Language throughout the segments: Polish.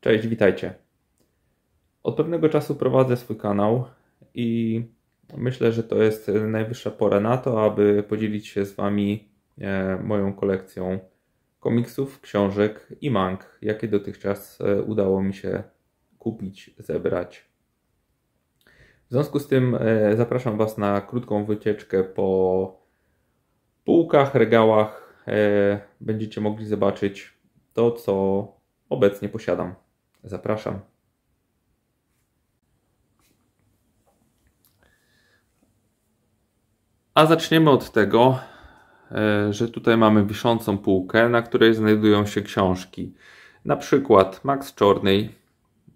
Cześć, witajcie. Od pewnego czasu prowadzę swój kanał i myślę, że to jest najwyższa pora na to, aby podzielić się z Wami e, moją kolekcją komiksów, książek i mang, jakie dotychczas e, udało mi się kupić, zebrać. W związku z tym e, zapraszam Was na krótką wycieczkę po półkach, regałach. Będziecie mogli zobaczyć to, co obecnie posiadam. Zapraszam. A zaczniemy od tego, e, że tutaj mamy wiszącą półkę, na której znajdują się książki. Na przykład Max Czornej,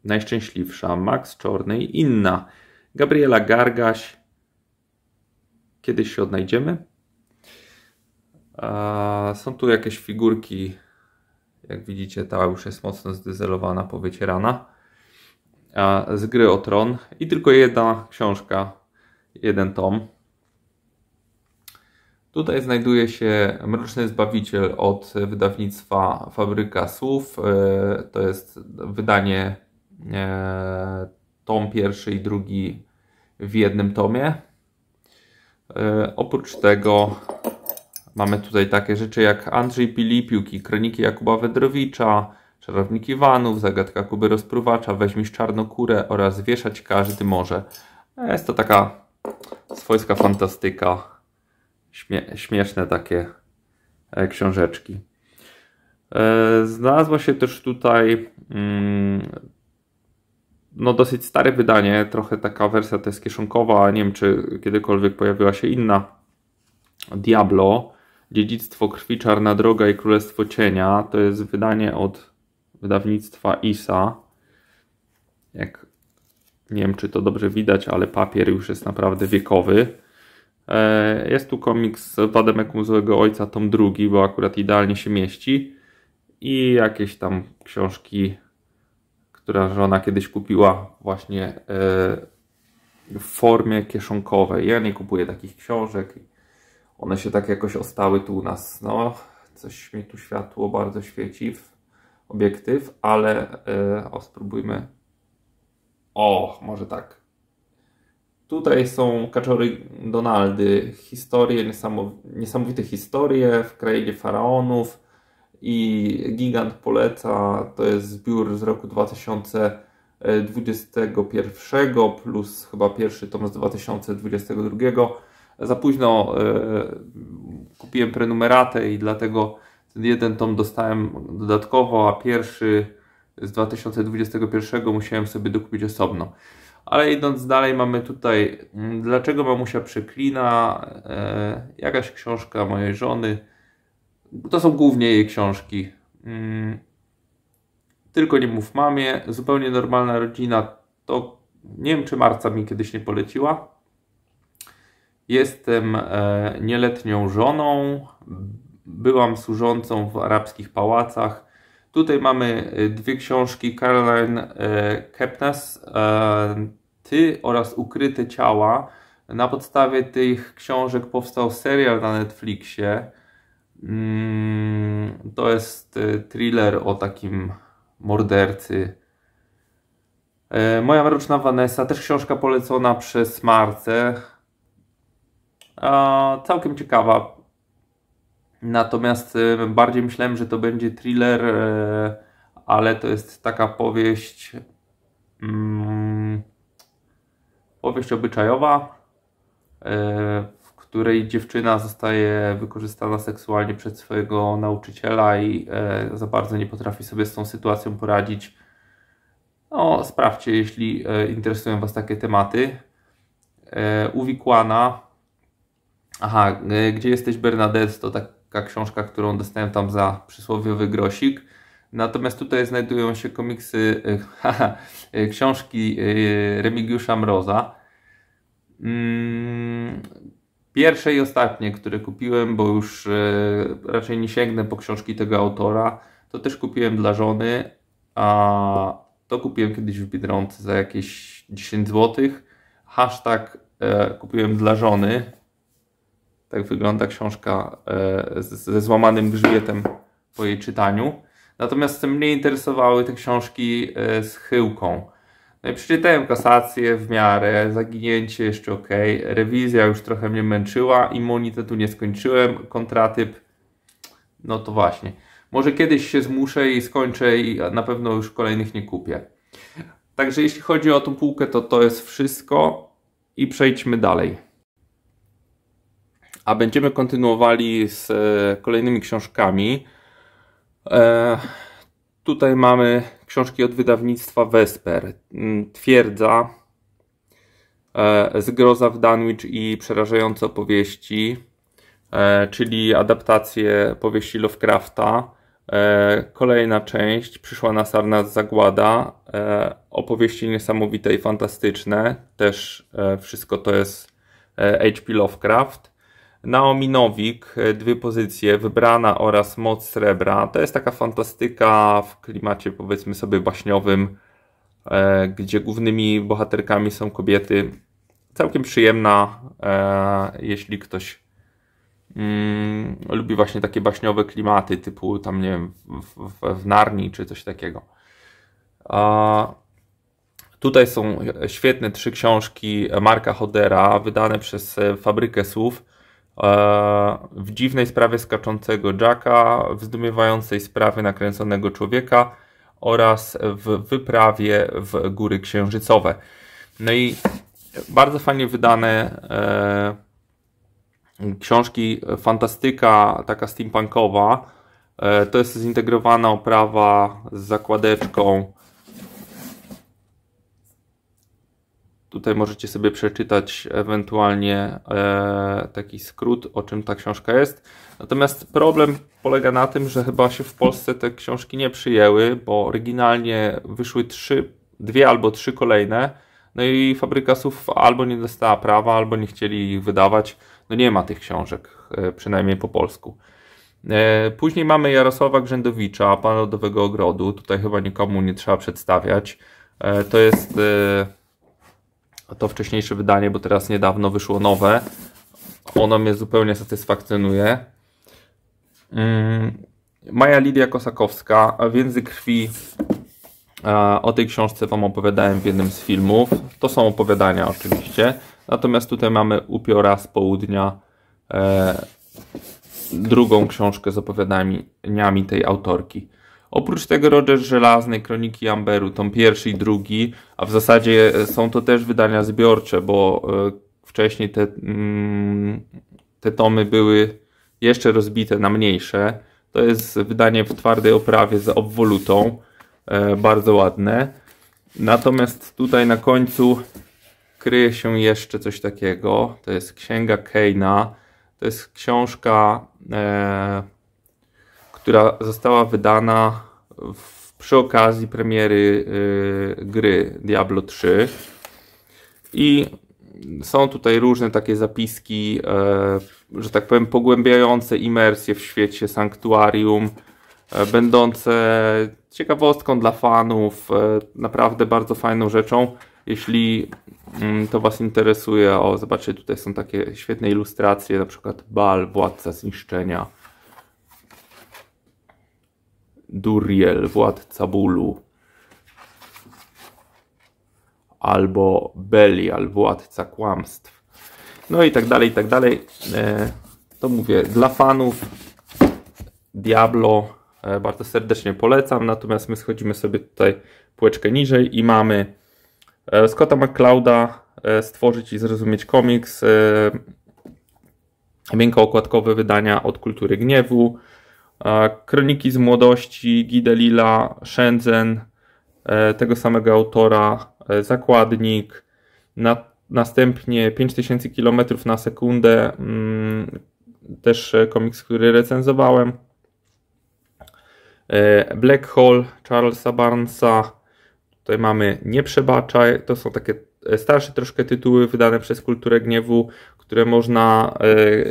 Najszczęśliwsza, Max Czornej, Inna, Gabriela Gargaś. Kiedyś się odnajdziemy. Są tu jakieś figurki jak widzicie, ta już jest mocno zdezelowana, powycierana. A z gry o tron i tylko jedna książka, jeden tom. Tutaj znajduje się Mroczny Zbawiciel od wydawnictwa Fabryka Słów. E, to jest wydanie e, tom pierwszy i drugi w jednym tomie. E, oprócz tego Mamy tutaj takie rzeczy jak Andrzej Pilipiuk i Kroniki Jakuba Wedrowicza, Czarownik Iwanów, Zagadka Kuby Rozpruwacza, Weźmisz Czarnokurę oraz Wieszać Każdy Może. Jest to taka swojska fantastyka. Śmie śmieszne takie e, książeczki. E, znalazła się też tutaj mm, no dosyć stare wydanie, trochę taka wersja to jest kieszonkowa, nie wiem czy kiedykolwiek pojawiła się inna. Diablo, Dziedzictwo krwi, Czarna Droga i Królestwo Cienia. To jest wydanie od wydawnictwa ISA. Jak nie wiem, czy to dobrze widać, ale papier już jest naprawdę wiekowy. E, jest tu komiks Wademek Muzłego Ojca, tom drugi, bo akurat idealnie się mieści. I jakieś tam książki, które żona kiedyś kupiła właśnie e, w formie kieszonkowej. Ja nie kupuję takich książek. One się tak jakoś ostały tu u nas. No, coś mi tu światło bardzo świeci w obiektyw, ale e, o, spróbujmy. O, może tak. Tutaj są kaczory Donaldy. Historie, niesamow... niesamowite historie w krainie faraonów i Gigant poleca. To jest zbiór z roku 2021 plus chyba pierwszy tom z 2022 za późno e, kupiłem prenumeratę i dlatego ten jeden tom dostałem dodatkowo, a pierwszy z 2021 musiałem sobie dokupić osobno. Ale idąc dalej mamy tutaj mm, Dlaczego mamusia przeklina, e, jakaś książka mojej żony. To są głównie jej książki. Mm, tylko nie mów mamie, zupełnie normalna rodzina. To nie wiem czy Marca mi kiedyś nie poleciła. Jestem e, nieletnią żoną, byłam służącą w arabskich pałacach. Tutaj mamy e, dwie książki Caroline e, Kepnes, Ty oraz Ukryte Ciała. Na podstawie tych książek powstał serial na Netflixie. Mm, to jest thriller o takim mordercy. Moja mroczna Vanessa, też książka polecona przez Marce całkiem ciekawa. Natomiast e, bardziej myślałem, że to będzie thriller, e, ale to jest taka powieść, mm, powieść obyczajowa, e, w której dziewczyna zostaje wykorzystana seksualnie przez swojego nauczyciela i za bardzo nie potrafi sobie z tą sytuacją poradzić. No, sprawdźcie, jeśli interesują Was takie tematy. Uwikłana Aha, y, Gdzie jesteś Bernadette to taka książka, którą dostałem tam za przysłowiowy grosik. Natomiast tutaj znajdują się komiksy, y, haha, y, książki Remigiusza Mroza. Mm, pierwsze i ostatnie, które kupiłem, bo już raczej nie sięgnę po książki tego autora, to też kupiłem dla żony, a to kupiłem kiedyś w Biedronce za jakieś 10 zł. Hashtag kupiłem dla żony, tak wygląda książka e, ze złamanym grzbietem po jej czytaniu. Natomiast mnie interesowały te książki e, z chyłką. No i przeczytałem kasację w miarę, zaginięcie jeszcze ok, rewizja już trochę mnie męczyła, immunitetu nie skończyłem, kontratyp, no to właśnie. Może kiedyś się zmuszę i skończę i na pewno już kolejnych nie kupię. Także jeśli chodzi o tą półkę, to to jest wszystko i przejdźmy dalej a będziemy kontynuowali z e, kolejnymi książkami. E, tutaj mamy książki od wydawnictwa Vesper. Mm, twierdza, e, Zgroza w Dunwich i Przerażające opowieści, czyli adaptacje powieści Lovecrafta. Kolejna część, przyszła na Sarnas Zagłada, opowieści niesamowite i fantastyczne, też wszystko to jest H.P. Lovecraft. Naomi Nowik, e, dwie pozycje, Wybrana oraz Moc Srebra. To jest taka fantastyka w klimacie powiedzmy sobie baśniowym, e, gdzie głównymi bohaterkami są kobiety. Całkiem przyjemna, e, jeśli ktoś mm, lubi właśnie takie baśniowe klimaty, typu tam nie wiem, w, w, w Narni czy coś takiego. A tutaj są świetne trzy książki Marka Hodera, wydane przez Fabrykę Słów. E, w dziwnej sprawie skaczącego Jacka, w zdumiewającej sprawie nakręconego człowieka oraz w wyprawie w góry księżycowe. No i bardzo fajnie wydane e, książki, fantastyka taka steampunkowa. E, to jest zintegrowana oprawa z zakładeczką Tutaj możecie sobie przeczytać ewentualnie e, taki skrót, o czym ta książka jest. Natomiast problem polega na tym, że chyba się w Polsce te książki nie przyjęły, bo oryginalnie wyszły trzy, dwie albo trzy kolejne. No i fabryka słów albo nie dostała prawa, albo nie chcieli ich wydawać. No nie ma tych książek, e, przynajmniej po polsku. E, później mamy Jarosława Grzędowicza, Pana Lodowego Ogrodu. Tutaj chyba nikomu nie trzeba przedstawiać. To jest to wcześniejsze wydanie, bo teraz niedawno wyszło nowe. Ono mnie zupełnie satysfakcjonuje. Mm, Maja Lidia Kosakowska, Więzy krwi. O tej książce Wam opowiadałem w jednym z filmów. To są opowiadania oczywiście. Natomiast tutaj mamy Upiora z południa. E, drugą książkę z opowiadaniami tej autorki. Oprócz tego Roger Żelazny, Kroniki Amberu, tom pierwszy i drugi, a w zasadzie e, są to też wydania zbiorcze, bo e, wcześniej te, mm, te tomy były jeszcze rozbite na mniejsze. To jest wydanie w twardej oprawie z obwolutą, e, bardzo ładne. Natomiast tutaj na końcu kryje się jeszcze coś takiego. To jest księga Keina. To jest książka która została wydana w, przy okazji premiery y, gry Diablo 3. I są tutaj różne takie zapiski, e, że tak powiem, pogłębiające imersję w świecie sanktuarium, e, będące ciekawostką dla fanów, e, naprawdę bardzo fajną rzeczą. Jeśli mm, to Was interesuje, o zobaczcie, tutaj są takie świetne ilustracje, na przykład Bal, Władca Zniszczenia Duriel, władca bólu. Albo Belial, władca kłamstw. No i tak dalej, i tak dalej. E, to mówię, dla fanów Diablo e, bardzo serdecznie polecam. Natomiast my schodzimy sobie tutaj półeczkę niżej i mamy e, Scotta McClouda stworzyć i zrozumieć komiks okładkowe wydania od kultury gniewu. Kroniki z młodości, Gidelila, Shenzhen, e, tego samego autora, e, Zakładnik, na, następnie 5000 km na sekundę, mm, też e, komiks, który recenzowałem, Black Hole Charlesa Barnesa, tutaj mamy Nie przebaczaj, to są takie starsze troszkę tytuły wydane przez Kulturę Gniewu, które można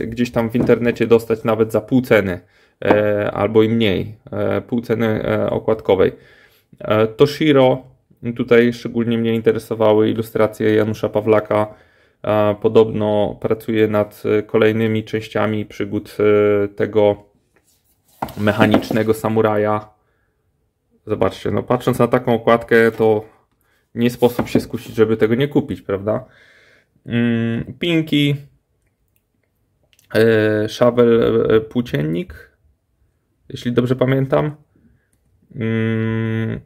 gdzieś tam w internecie dostać nawet za pół ceny. E, albo i mniej, e, pół ceny e, okładkowej. Toshiro, tutaj szczególnie mnie interesowały ilustracje Janusza Pawlaka. Podobno pracuje nad kolejnymi częściami przygód tego mechanicznego samuraja. Zobaczcie, no patrząc na taką okładkę, to nie sposób się skusić, żeby tego nie kupić, prawda? Mm, Pinki, Shavel, płóciennik, jeśli dobrze pamiętam. Mm.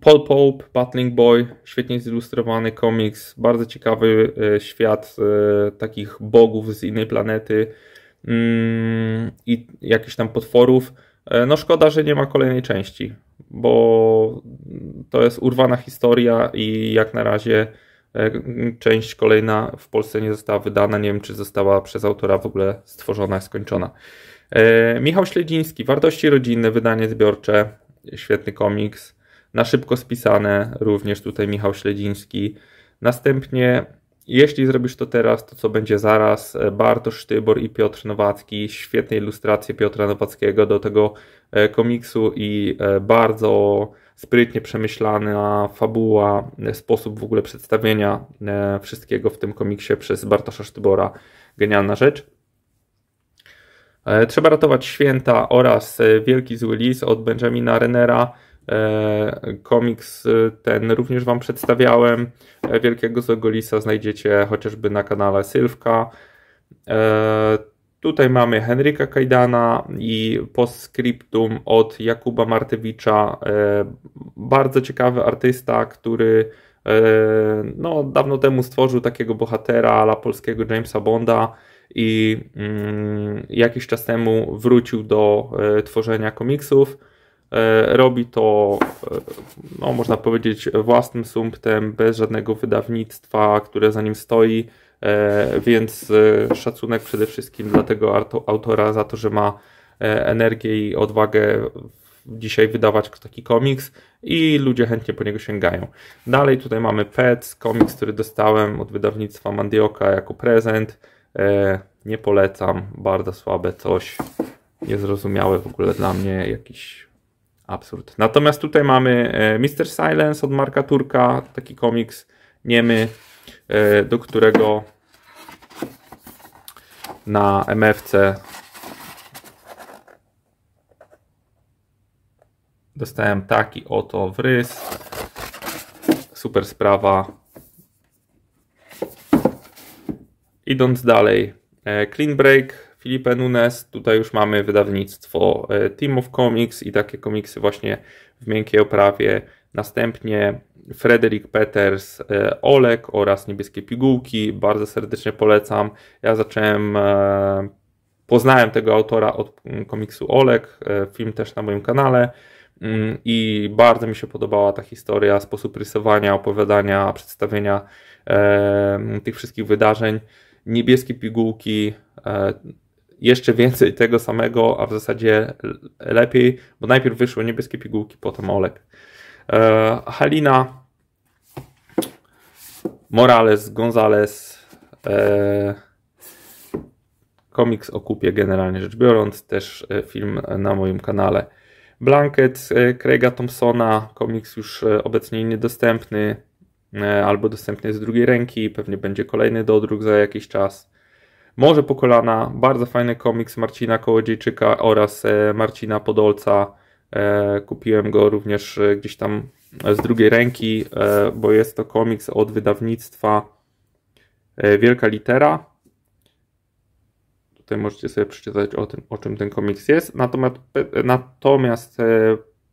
Paul Pope, Battling Boy, świetnie zilustrowany komiks, bardzo ciekawy e, świat e, takich bogów z innej planety mm, i jakichś tam potworów. E, no szkoda, że nie ma kolejnej części, bo to jest urwana historia i jak na razie część kolejna w Polsce nie została wydana. Nie wiem, czy została przez autora w ogóle stworzona, skończona. E, Michał Śledziński, Wartości Rodzinne, wydanie zbiorcze, świetny komiks. Na szybko spisane, również tutaj Michał Śledziński. Następnie, jeśli zrobisz to teraz, to co będzie zaraz, e, Bartosz Tybor i Piotr Nowacki, świetne ilustracje Piotra Nowackiego do tego e, komiksu i bardzo sprytnie przemyślana fabuła, sposób w ogóle przedstawienia wszystkiego w tym komiksie przez Bartosza Sztybora. Genialna rzecz. E, trzeba ratować święta oraz e, Wielki Zły Lis od Benjamina Renera. E, komiks ten również Wam przedstawiałem. Wielkiego Złego Lisa znajdziecie chociażby na kanale Sylwka. Tutaj mamy Henryka Kajdana i postscriptum od Jakuba Martewicza. Bardzo ciekawy artysta, który no, dawno temu stworzył takiego bohatera la polskiego Jamesa Bonda i mm, jakiś czas temu wrócił do e, tworzenia komiksów. E, robi to, e, no, można powiedzieć, własnym sumptem, bez żadnego wydawnictwa, które za nim stoi, więc szacunek przede wszystkim dla tego autora za to, że ma energię i odwagę dzisiaj wydawać taki komiks i ludzie chętnie po niego sięgają. Dalej tutaj mamy Pets, komiks, który dostałem od wydawnictwa Mandioka jako prezent. E, nie polecam, bardzo słabe coś, niezrozumiałe w ogóle dla mnie, jakiś absurd. Natomiast tutaj mamy e, Mister Silence od Marka Turka, taki komiks niemy, e, do którego na MFC dostałem taki oto wrys. Super sprawa. Idąc dalej, e, Clean Break, Felipe Nunes, tutaj już mamy wydawnictwo e, Team of Comics i takie komiksy właśnie w miękkiej oprawie. Następnie Frederick Peters, e, Olek oraz Niebieskie Pigułki, bardzo serdecznie polecam. Ja zacząłem, poznałem tego autora od komiksu Olek, film też na moim kanale mm, i bardzo mi się podobała ta historia, sposób rysowania, opowiadania, przedstawienia tych wszystkich wydarzeń niebieskie pigułki, e, jeszcze więcej tego samego, a w zasadzie lepiej, bo najpierw wyszły niebieskie pigułki, potem Olek. E, Halina, Morales, Gonzales, e, komiks o kupie generalnie rzecz biorąc, też film na moim kanale. Blanket Craiga Thompsona, komiks już obecnie niedostępny, E, albo dostępny z drugiej ręki, pewnie będzie kolejny dodruk za jakiś czas. Może po kolana, bardzo fajny komiks Marcina Kołodziejczyka oraz e, Marcina Podolca. E, kupiłem go również gdzieś tam z drugiej ręki, bo jest to komiks od wydawnictwa Wielka Litera. Tutaj możecie sobie przeczytać o tym, o czym ten komiks jest. Natomiast, natomiast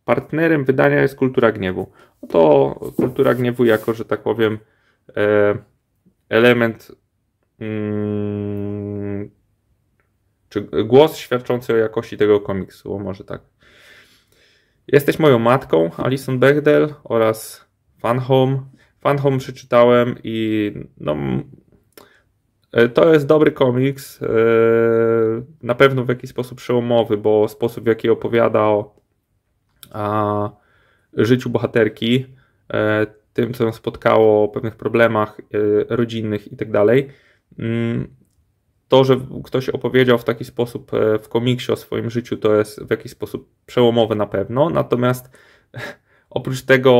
partnerem wydania jest kultura gniewu. To kultura gniewu jako, że tak powiem, e, element mm, czy głos świadczący o jakości tego komiksu, może tak. Jesteś moją matką, Alison Bechdel oraz Fan Home. Fan Home przeczytałem i no, e, to jest dobry komiks, e, na pewno w jakiś sposób przełomowy, bo sposób w jaki opowiada o a, życiu bohaterki, e, tym, co ją spotkało, pewnych problemach e, rodzinnych itd. Tak mm, to, że ktoś opowiedział w taki sposób e, w komiksie o swoim życiu, to jest w jakiś sposób przełomowe na pewno. Natomiast oprócz tego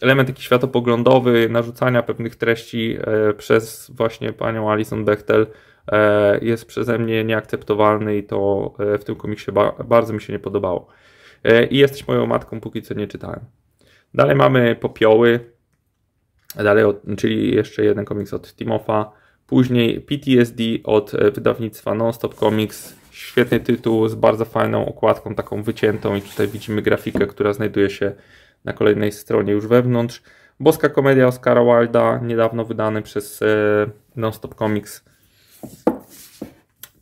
element taki światopoglądowy, narzucania pewnych treści przez właśnie panią Alison Bechtel jest przeze mnie nieakceptowalny i to w tym komiksie bardzo mi się nie podobało. E, i jesteś moją matką, póki co nie czytałem. Dalej mamy Popioły, dalej od, czyli jeszcze jeden komiks od Timofa, później PTSD od e, wydawnictwa Nonstop Comics, świetny tytuł z bardzo fajną okładką, taką wyciętą i tutaj widzimy grafikę, która znajduje się na kolejnej stronie już wewnątrz. Boska komedia Oscara Wilda, niedawno wydany przez e, Nonstop Comics.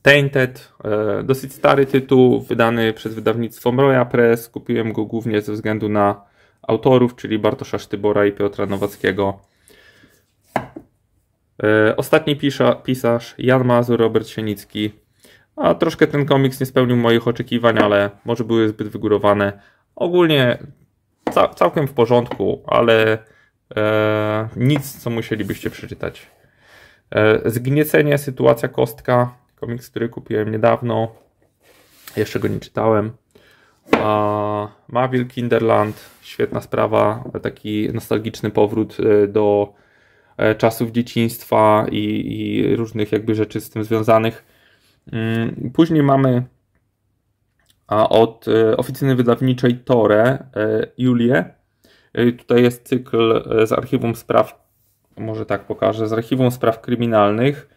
Tainted, e, dosyć stary tytuł, wydany przez wydawnictwo Mroja Press. Kupiłem go głównie ze względu na autorów, czyli Bartosza Sztybora i Piotra Nowackiego. E, ostatni pisza, pisarz Jan Mazur, Robert Sienicki. A troszkę ten komiks nie spełnił moich oczekiwań, ale może były zbyt wygórowane. Ogólnie całkiem w porządku, ale e, nic, co musielibyście przeczytać. E, zgniecenie, sytuacja kostka Komiks, który kupiłem niedawno. Jeszcze go nie czytałem. Marvel Kinderland, świetna sprawa, taki nostalgiczny powrót e, do e, czasów dzieciństwa i, i, różnych jakby rzeczy z tym związanych. Mm, później mamy od e, oficyny wydawniczej Tore Julię. Tutaj jest cykl z archiwum spraw, może tak pokażę, z archiwum spraw kryminalnych,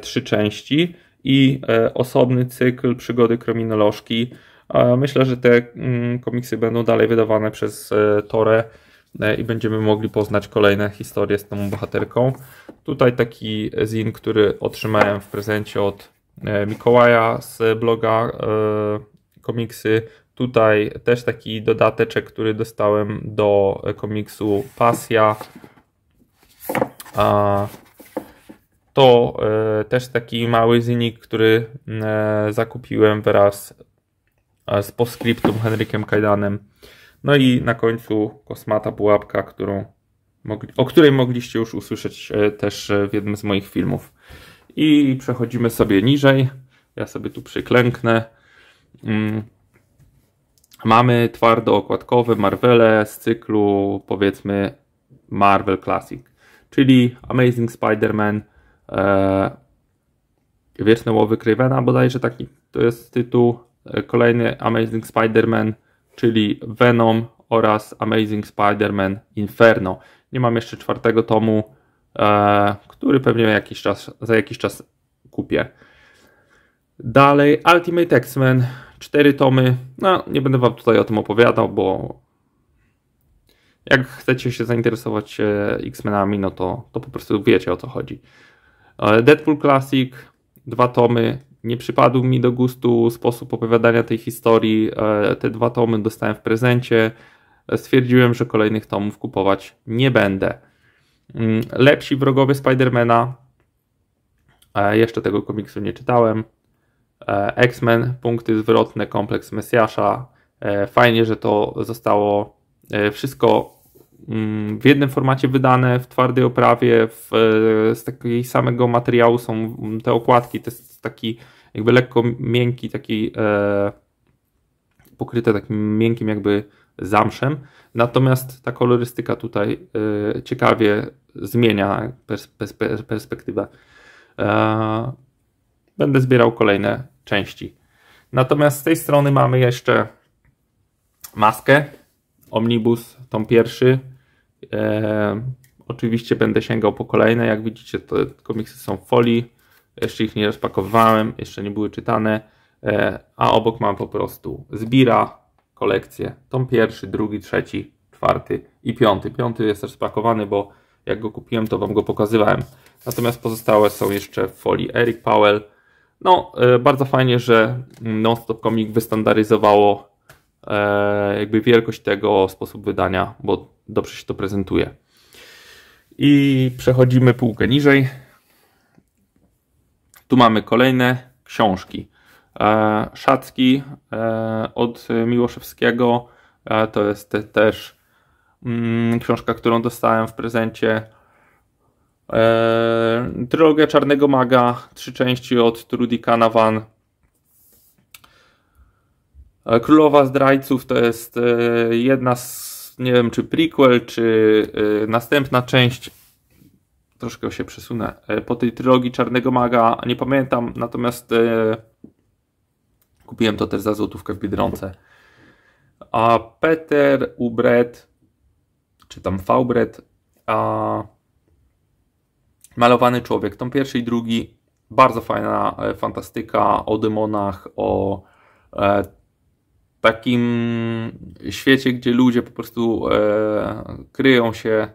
trzy części i e, osobny cykl przygody kryminolożki. Myślę, że te mm, komiksy będą dalej wydawane przez e, Torę e, i będziemy mogli poznać kolejne historie z tą bohaterką. Tutaj taki zin, który otrzymałem w prezencie od Mikołaja z bloga komiksy. Tutaj też taki dodateczek, który dostałem do komiksu Pasja. To e, też taki mały zinik, który e, zakupiłem wraz e, z postscriptum Henrykiem Kajdanem. No i na końcu kosmata pułapka, którą, o której mogliście już usłyszeć też w jednym z moich filmów. I przechodzimy sobie niżej. Ja sobie tu przyklęknę. Mm. Mamy twardo okładkowy Marvele z cyklu powiedzmy Marvel Classic, czyli Amazing Spider-Man, e, Wieczne Łowy Cravena bodajże taki to jest tytuł. E, kolejny Amazing Spider-Man, czyli Venom oraz Amazing Spider-Man Inferno. Nie mam jeszcze czwartego tomu, e, który pewnie jakiś czas, za jakiś czas kupię. Dalej Ultimate X-Men, cztery tomy. No, nie będę Wam tutaj o tym opowiadał, bo jak chcecie się zainteresować e, X-Menami, no to, to po prostu wiecie o co chodzi. E, Deadpool Classic, dwa tomy. Nie przypadł mi do gustu sposób opowiadania tej historii. E, te dwa tomy dostałem w prezencie. E, stwierdziłem, że kolejnych tomów kupować nie będę. Mm, lepsi wrogowie Spidermana. Jeszcze tego komiksu nie czytałem. X-Men, punkty zwrotne, kompleks Mesjasza. Fajnie, że to zostało wszystko w jednym formacie wydane, w twardej oprawie, w, e, z takiego samego materiału są te okładki. To jest taki jakby lekko miękki, taki e, pokryte takim miękkim jakby zamszem. Natomiast ta kolorystyka tutaj e, ciekawie zmienia pers, pers, perspektywę. E, będę zbierał kolejne części. Natomiast z tej strony mamy jeszcze maskę, omnibus, tom pierwszy. E, oczywiście będę sięgał po kolejne. Jak widzicie, te komiksy są w folii. Jeszcze ich nie rozpakowałem, jeszcze nie były czytane. E, a obok mam po prostu zbira, kolekcję. Tom pierwszy, drugi, trzeci, czwarty i piąty. Piąty jest też spakowany, bo jak go kupiłem, to Wam go pokazywałem. Natomiast pozostałe są jeszcze w folii Eric Powell. No, e, bardzo fajnie, że Nonstop Comic wystandaryzowało E, jakby wielkość tego, sposób wydania, bo dobrze się to prezentuje. I przechodzimy półkę niżej. Tu mamy kolejne książki. E, Szacki e, od Miłoszewskiego. To jest też mm, książka, którą dostałem w prezencie. Drogę Czarnego Maga, trzy części od Trudy Canavan. E, Królowa Zdrajców to jest e, jedna z, nie wiem czy prequel, czy e, następna część, troszkę się przesunę, po tej trylogii Czarnego Maga, nie pamiętam, natomiast kupiłem to też za złotówkę w Biedronce. A Peter Ubret, czy tam Faubret, a Malowany Człowiek, tom pierwszy i drugi, bardzo fajna fantastyka o demonach, o takim świecie, gdzie ludzie po prostu e, kryją się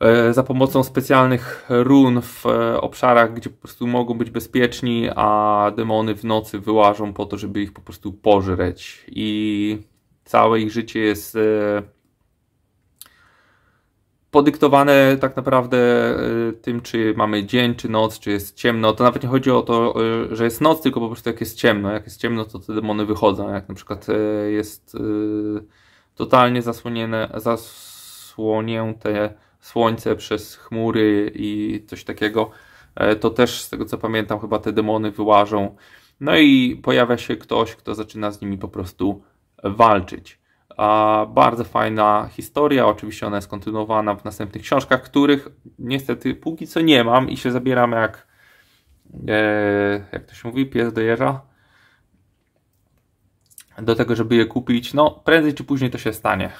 e, za pomocą specjalnych run w e, obszarach, gdzie po prostu mogą być bezpieczni, a demony w nocy wyłażą po to, żeby ich po prostu pożreć. I całe ich życie jest e, podyktowane tak naprawdę y, tym, czy mamy dzień, czy noc, czy jest ciemno. To nawet nie chodzi o to, y, że jest noc, tylko po prostu jak jest ciemno. Jak jest ciemno, to te demony wychodzą. Jak na przykład y, jest totalnie zasłonięte, zasłonięte słońce przez chmury i coś takiego, e, to też z tego co pamiętam, chyba te demony wyłażą. No i pojawia się ktoś, kto zaczyna z nimi po prostu walczyć. Bardzo fajna historia, oczywiście ona jest kontynuowana w następnych książkach, których niestety póki co nie mam i się zabieram jak, e, jak to się mówi, pies do jeża do tego, żeby je kupić. No, prędzej czy później to się stanie.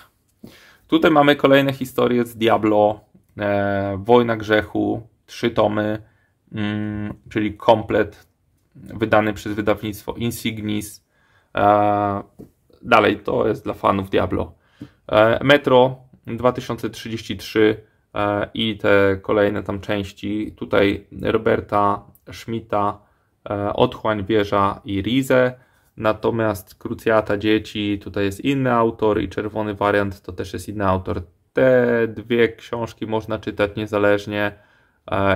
Tutaj mamy kolejne historie z Diablo, e, Wojna Grzechu, trzy tomy, mm, czyli komplet wydany przez wydawnictwo Insignis. E, dalej to jest dla fanów Diablo. E, Metro 2033 e, i te kolejne tam części. Tutaj Roberta Schmidta, e, Otchłań, Wieża i Rize. Natomiast Krucjata Dzieci, tutaj jest inny autor i Czerwony Wariant to też jest inny autor. Te dwie książki można czytać niezależnie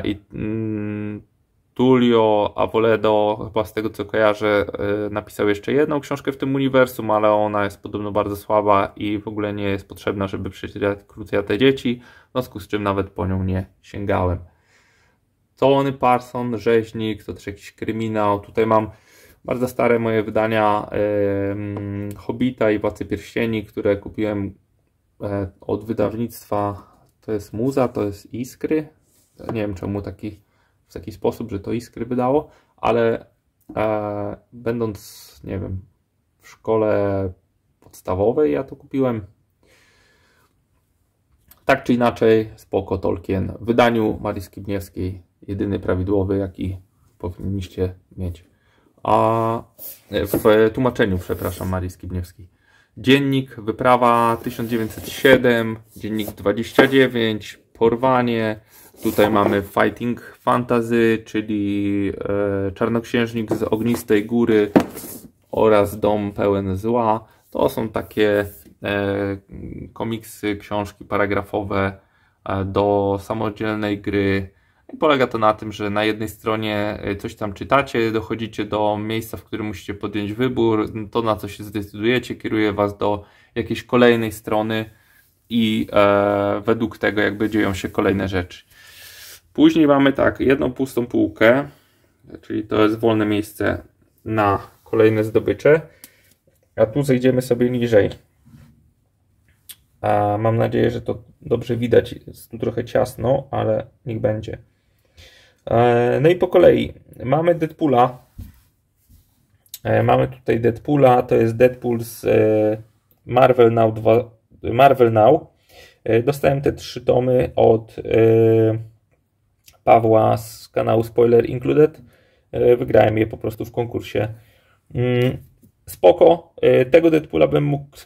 i mm, Tulio Avoledo, chyba z tego co kojarzę, e, napisał jeszcze jedną książkę w tym uniwersum, ale ona jest podobno bardzo słaba i w ogóle nie jest potrzebna, żeby przeczytać te dzieci, w związku z czym nawet po nią nie sięgałem. Tony Parson, Rzeźnik, to też jakiś kryminał. Tutaj mam bardzo stare moje wydania yy, Hobita i Władcy Pierścieni, które kupiłem yy, od wydawnictwa, to jest Muza, to jest Iskry. Nie wiem czemu taki w taki sposób, że to iskry by dało, ale e, będąc, nie wiem, w szkole podstawowej ja to kupiłem. Tak czy inaczej, spoko Tolkien. W wydaniu Marii Skibniewskiej jedyny prawidłowy, jaki powinniście mieć. A e, w tłumaczeniu, przepraszam, Marii Skibniewskiej. Dziennik, wyprawa 1907, dziennik 29, porwanie, Tutaj mamy Fighting Fantasy, czyli e, Czarnoksiężnik z Ognistej Góry oraz Dom Pełen Zła. To są takie e, komiksy, książki paragrafowe e, do samodzielnej gry. I polega to na tym, że na jednej stronie e, coś tam czytacie, dochodzicie do miejsca, w którym musicie podjąć wybór, to na co się zdecydujecie kieruje Was do jakiejś kolejnej strony i e, według tego jakby dzieją się kolejne rzeczy. Później mamy tak, jedną pustą półkę, czyli to jest wolne miejsce na kolejne zdobycze. A tu zejdziemy sobie niżej. A mam nadzieję, że to dobrze widać. Jest tu trochę ciasno, ale niech będzie. E, no i po kolei mamy Deadpoola. E, mamy tutaj Deadpoola, to jest Deadpool z e, Marvel Now 2. Marvel Now. Dostałem te trzy tomy od Pawła z kanału Spoiler Included. E, wygrałem je po prostu w konkursie. Mm, spoko, e, tego Deadpoola bym mógł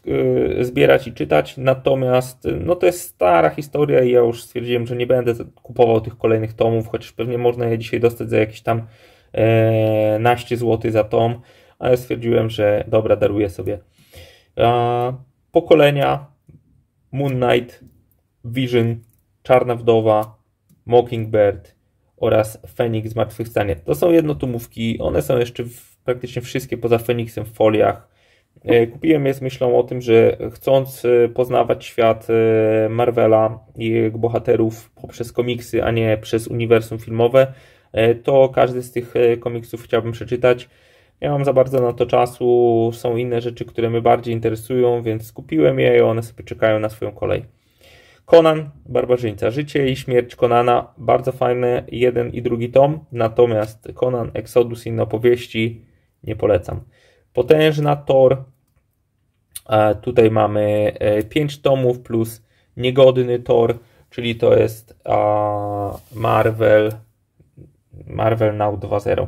e, zbierać i czytać, natomiast no to jest stara historia i ja już stwierdziłem, że nie będę kupował tych kolejnych tomów, chociaż pewnie można je dzisiaj dostać za jakieś tam naście złotych za tom, ale stwierdziłem, że dobra, daruję sobie. Pokolenia, Moon Knight, Vision, Czarna Wdowa, Mockingbird oraz Fenix Zmartwychwstanie. To są jednotumówki. one są jeszcze w, praktycznie wszystkie poza Fenixem w foliach. E, kupiłem je z myślą o tym, że chcąc e, poznawać świat e, Marvela i jego bohaterów poprzez komiksy, a nie przez uniwersum filmowe, to każdy z tych komiksów chciałbym przeczytać. Nie mam za bardzo na to czasu, są inne rzeczy, które mnie bardziej interesują, więc kupiłem je i one sobie czekają na swoją kolej. Conan, Barbarzyńca. Życie i śmierć Conana. Bardzo fajny jeden i drugi tom. Natomiast Conan, Exodus i inne opowieści nie polecam. Potężna Tor. E, tutaj mamy 5 e, tomów plus niegodny Tor, czyli to jest Marvel Marvel Now 2.0.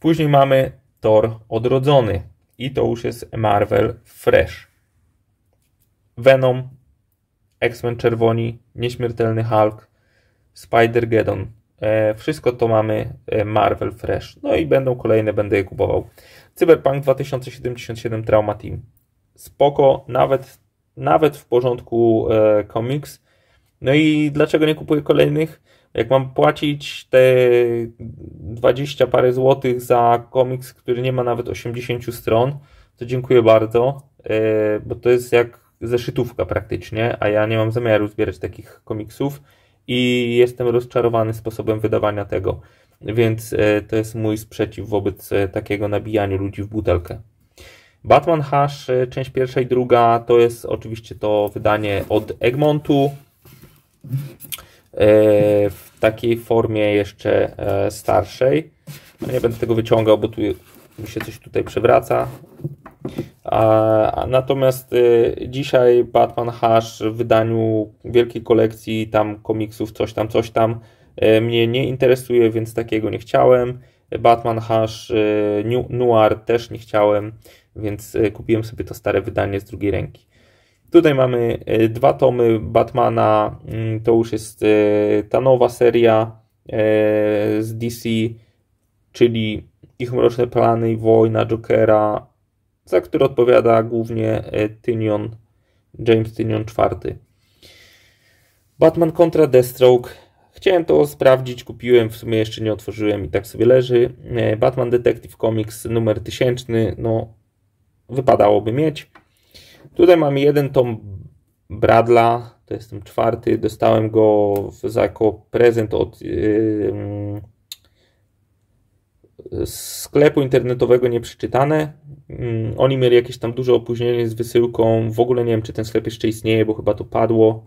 Później mamy Tor Odrodzony i to już jest Marvel Fresh. Venom X-Men Czerwoni, Nieśmiertelny Hulk, Spider-Geddon. E, wszystko to mamy e, Marvel Fresh. No i będą kolejne, będę je kupował. Cyberpunk 2077 Trauma Team. Spoko, nawet, nawet w porządku e, komiks. No i dlaczego nie kupuję kolejnych? Jak mam płacić te 20 parę złotych za komiks, który nie ma nawet 80 stron, to dziękuję bardzo, bo to jest jak zeszytówka praktycznie, a ja nie mam zamiaru zbierać takich komiksów i jestem rozczarowany sposobem wydawania tego. Więc e, to jest mój sprzeciw wobec e, takiego nabijania ludzi w butelkę. Batman Hush, e, część pierwsza i druga, to jest oczywiście to wydanie od Egmontu. W takiej formie jeszcze starszej. No nie będę tego wyciągał, bo tu mi się coś tutaj przewraca. A, natomiast y, dzisiaj Batman Hash w wydaniu wielkiej kolekcji tam komiksów, coś tam, coś tam y, mnie nie interesuje, więc takiego nie chciałem. Batman Hash y, Noir też nie chciałem, więc y, kupiłem sobie to stare wydanie z drugiej ręki. Tutaj mamy y, dwa tomy Batmana, mm, to już jest y, ta nowa seria z DC, czyli ich mroczne plany i wojna Jokera, za który odpowiada głównie e, Tynion, James Tynion IV. Batman kontra Deathstroke. Chciałem to sprawdzić, kupiłem, w sumie jeszcze nie otworzyłem i tak sobie leży. E, Batman Detective Comics numer 1000, no wypadałoby mieć. Tutaj mamy jeden tom Bradla, to jest ten czwarty. Dostałem go jako prezent od yy, sklepu internetowego nieprzeczytane. Mm, oni mieli jakieś tam duże opóźnienie z wysyłką. W ogóle nie wiem, czy ten sklep jeszcze istnieje, bo chyba to padło.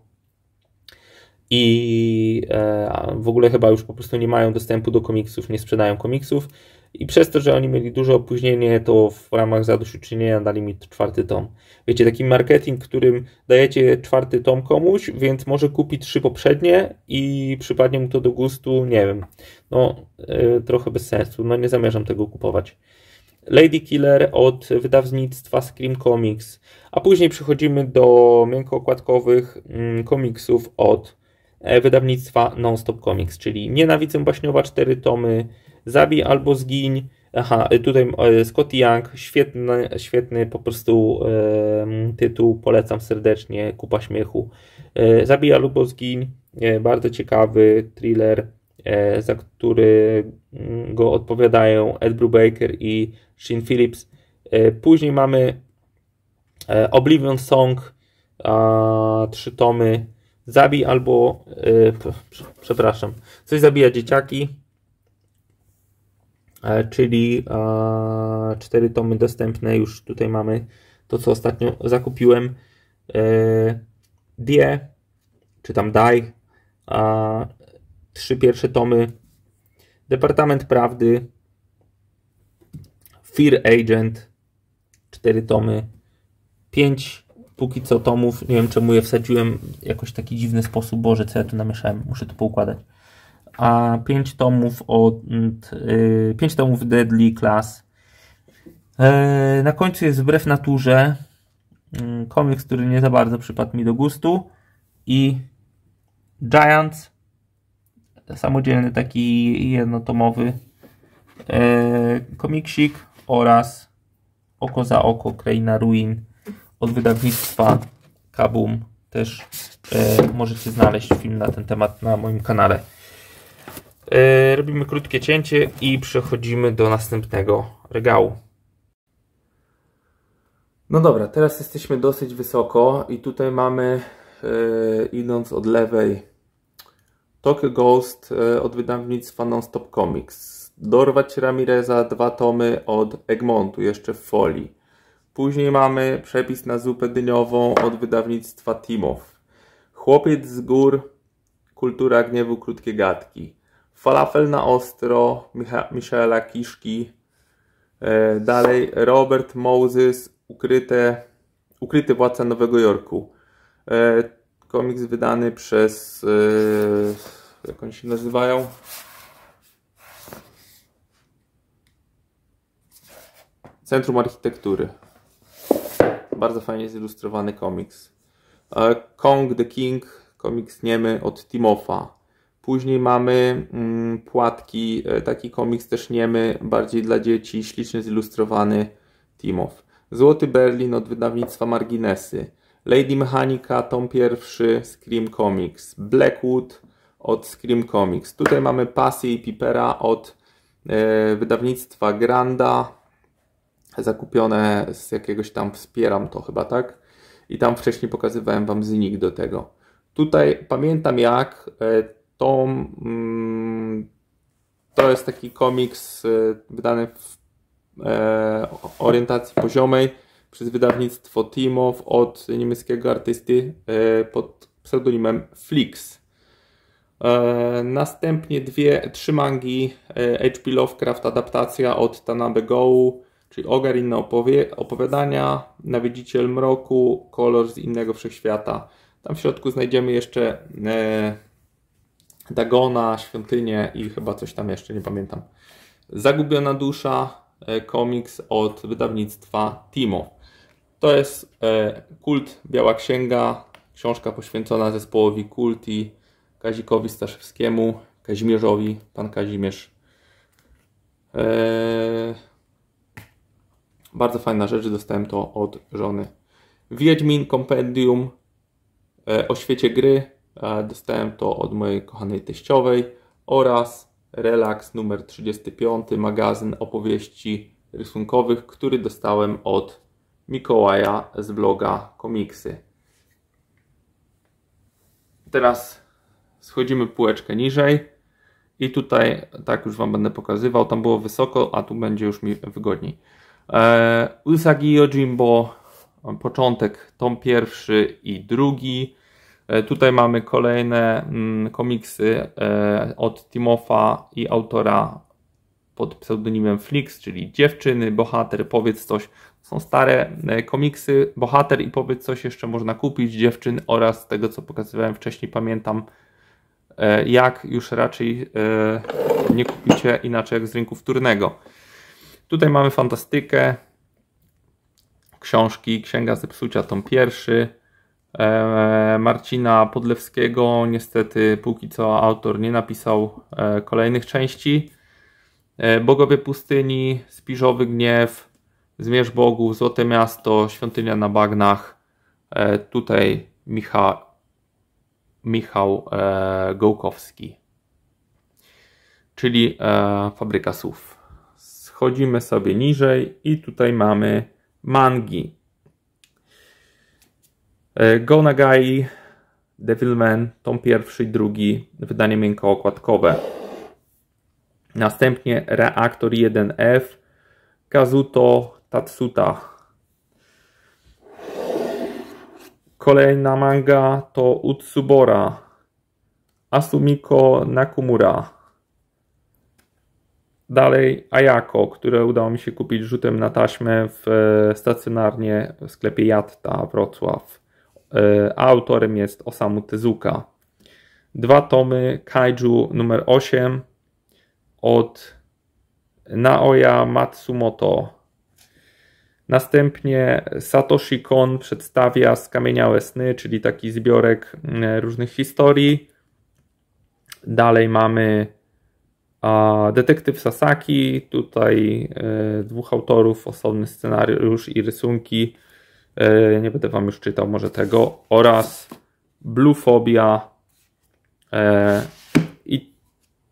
I e, w ogóle chyba już po prostu nie mają dostępu do komiksów, nie sprzedają komiksów. I przez to, że oni mieli duże opóźnienie, to w ramach zadośćuczynienia dali mi czwarty tom. Wiecie, taki marketing, którym dajecie czwarty tom komuś, więc może kupi trzy poprzednie i przypadnie mu to do gustu, nie wiem. No, yy, trochę bez sensu, no nie zamierzam tego kupować. Lady Killer od wydawnictwa Scream Comics, a później przechodzimy do miękkookładkowych mm, komiksów od e, wydawnictwa Nonstop Comics, czyli Nienawidzę Baśniowa cztery tomy, zabij albo zgiń. Aha, y, tutaj y, Scotty Young, świetny, świetny po prostu e, tytuł, polecam serdecznie, kupa śmiechu. E, zabij albo zgiń, e, bardzo ciekawy thriller, e, za który mm, go odpowiadają Ed Brubaker i Shin Phillips. E, później mamy e, Oblivion Song, a, trzy tomy, zabij albo, przepraszam, coś zabija dzieciaki, E, czyli e, cztery tomy dostępne. Już tutaj mamy to, co ostatnio zakupiłem. E, Die, czy tam Daj, trzy pierwsze tomy. Departament Prawdy, Fear Agent, cztery tomy, pięć póki co tomów. Nie wiem, czemu je wsadziłem w jakoś taki dziwny sposób. Boże, co ja tu namieszałem? Muszę to poukładać a pięć tomów od y, pięć tomów Deadly Class. E, na końcu jest wbrew naturze mm, komiks, który nie za bardzo przypadł mi do gustu i Giants samodzielny taki jednotomowy e, komiksik oraz Oko za oko Kraina Ruin od wydawnictwa Kabum też e, możecie znaleźć film na ten temat na moim kanale. E, robimy krótkie cięcie i przechodzimy do następnego regału. No dobra, teraz jesteśmy dosyć wysoko i tutaj mamy, yy, idąc od lewej, Tokyo Ghost yy, od wydawnictwa Nonstop Comics. Dorwać Ramireza, dwa tomy od Egmontu, jeszcze w folii. Później mamy przepis na zupę dyniową od wydawnictwa Timow. Chłopiec z gór, kultura gniewu, krótkie gadki. Falafel na ostro Micha Michaela Kiszki. E, dalej Robert Moses, ukryte, ukryty władca Nowego Jorku. E, komiks wydany przez, e, jak oni się nazywają? Centrum Architektury. Bardzo fajnie zilustrowany komiks. E, Kong the King, komiks niemy od Timofa. Później mamy mm, płatki, e, taki komiks też niemy, bardziej dla dzieci, śliczny, zilustrowany Timow. Złoty Berlin od wydawnictwa Marginesy. Lady Mechanica, tom pierwszy, Scream Comics. Blackwood od Scream Comics. Tutaj mamy Passy i Pipera od e, wydawnictwa Granda. Zakupione z jakiegoś tam, wspieram to chyba, tak? I tam wcześniej pokazywałem Wam znik do tego. Tutaj pamiętam jak e, to, mm, to jest taki komiks y, wydany w e, orientacji poziomej przez wydawnictwo Timow od niemieckiego artysty e, pod pseudonimem Flix. E, następnie dwie, trzy mangi H.P. Lovecraft, adaptacja od Tanabe Gołu, czyli Ogar inne opowie, opowiadania, Nawiedziciel Mroku, Kolor z innego wszechświata. Tam w środku znajdziemy jeszcze Dagona, Świątynię i chyba coś tam jeszcze, nie pamiętam. Zagubiona dusza, e, komiks od wydawnictwa Timo. To jest e, Kult Biała Księga, książka poświęcona zespołowi Kulti, Kazikowi Staszewskiemu, Kazimierzowi, pan Kazimierz. Eee, bardzo fajna rzecz, dostałem to od żony. Wiedźmin Compendium e, o świecie gry E, dostałem to od mojej kochanej teściowej oraz relaks numer 35, magazyn opowieści rysunkowych, który dostałem od Mikołaja z bloga Komiksy. Teraz schodzimy półeczkę niżej i tutaj tak już Wam będę pokazywał, tam było wysoko, a tu będzie już mi wygodniej. E, Usagi Yojimbo, początek tom pierwszy i drugi, E, tutaj mamy kolejne mm, komiksy e, od Timofa i autora pod pseudonimem Flix, czyli Dziewczyny, Bohater, Powiedz Coś. Są stare e, komiksy, Bohater i Powiedz Coś jeszcze można kupić, Dziewczyn oraz tego, co pokazywałem wcześniej, pamiętam jak już raczej nie kupicie inaczej jak z rynku wtórnego. Tutaj mamy fantastykę, książki, Księga Zepsucia, tom pierwszy, E, Marcina Podlewskiego. Niestety póki co autor nie napisał e, kolejnych części. E, Bogowie Pustyni, Spiżowy Gniew, Zmierz Bogów, Złote Miasto, Świątynia na Bagnach. Tutaj Micha, Michał Gołkowski, czyli Fabryka Słów. Schodzimy sobie niżej i tutaj mamy mangi. E, Go Nagai, Devilman, tom pierwszy i drugi, wydanie miękkookładkowe. Następnie Reaktor 1F, Kazuto Tatsuta. Kolejna manga to Utsubora, Asumiko Nakumura. Dalej Ayako, które udało mi się kupić rzutem na taśmę w e, stacjonarnie w sklepie Jatta Wrocław a e, autorem jest Osamu Tezuka. Dwa tomy Kaiju numer 8 od Naoya Matsumoto. Następnie Satoshi Kon przedstawia Skamieniałe Sny, czyli taki zbiorek mm, różnych historii. Dalej mamy Detektyw Sasaki, tutaj e, dwóch autorów, osobny scenariusz i rysunki. E, nie będę Wam już czytał może tego, oraz Bluefobia e, i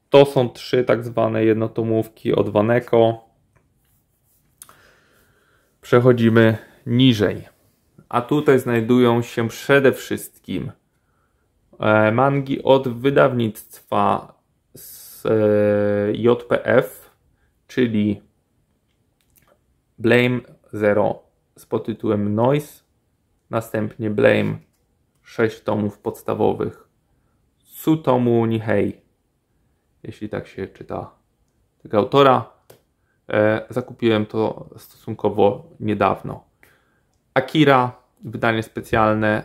to są trzy tak zwane jednotomówki od Vaneco. Przechodzimy niżej. A tutaj znajdują się przede wszystkim e, mangi od wydawnictwa z JPF, czyli Blame Zero z tytułem Noise, następnie Blame, sześć tomów podstawowych, Tsutomu Nihei, jeśli tak się czyta tego autora. E, zakupiłem to stosunkowo niedawno. Akira, wydanie specjalne